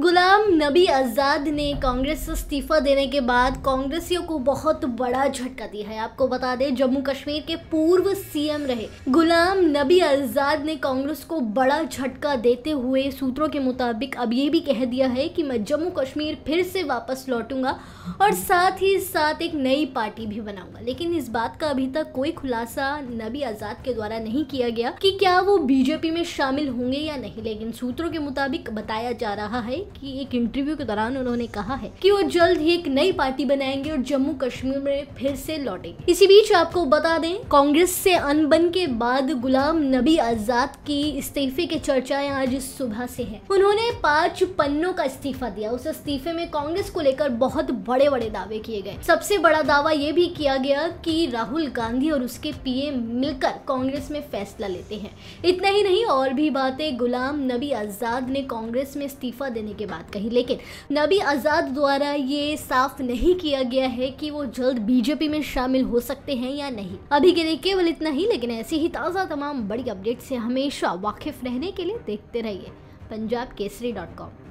गुलाम नबी आज़ाद ने कांग्रेस से इस्तीफा देने के बाद कांग्रेसियों को बहुत बड़ा झटका दिया है आपको बता दें जम्मू कश्मीर के पूर्व सीएम रहे गुलाम नबी आज़ाद ने कांग्रेस को बड़ा झटका देते हुए सूत्रों के मुताबिक अब ये भी कह दिया है कि मैं जम्मू कश्मीर फिर से वापस लौटूंगा और साथ ही साथ एक नई पार्टी भी बनाऊंगा लेकिन इस बात का अभी तक कोई खुलासा नबी आज़ाद के द्वारा नहीं किया गया कि क्या वो बीजेपी में शामिल होंगे या नहीं लेकिन सूत्रों के मुताबिक बताया जा रहा है कि एक इंटरव्यू के दौरान उन्होंने कहा है कि वो जल्द ही एक नई पार्टी बनाएंगे और जम्मू कश्मीर में फिर से लौटेंगे इसी बीच आपको बता दें कांग्रेस से अनबन के बाद गुलाम नबी आजाद की इस्तीफे की चर्चाएं आज सुबह से है उन्होंने पांच पन्नों का इस्तीफा दिया उस इस्तीफे में कांग्रेस को लेकर बहुत बड़े बड़े दावे किए गए सबसे बड़ा दावा ये भी किया गया कि राहुल गांधी और उसके पीएम मिलकर कांग्रेस में फैसला लेते हैं इतना ही नहीं और भी बातें गुलाम नबी आजाद ने कांग्रेस में इस्तीफा देने करने की बात कही लेकिन नबी आज़ाद द्वारा ये साफ नहीं किया गया है कि वो जल्द बीजेपी में शामिल हो सकते हैं या नहीं अभी के लिए केवल इतना ही लेकिन ऐसी ही ताज़ा तमाम बड़ी अपडेट से हमेशा वाकिफ रहने के लिए देखते रहिए पंजाब केसरी डॉट कॉम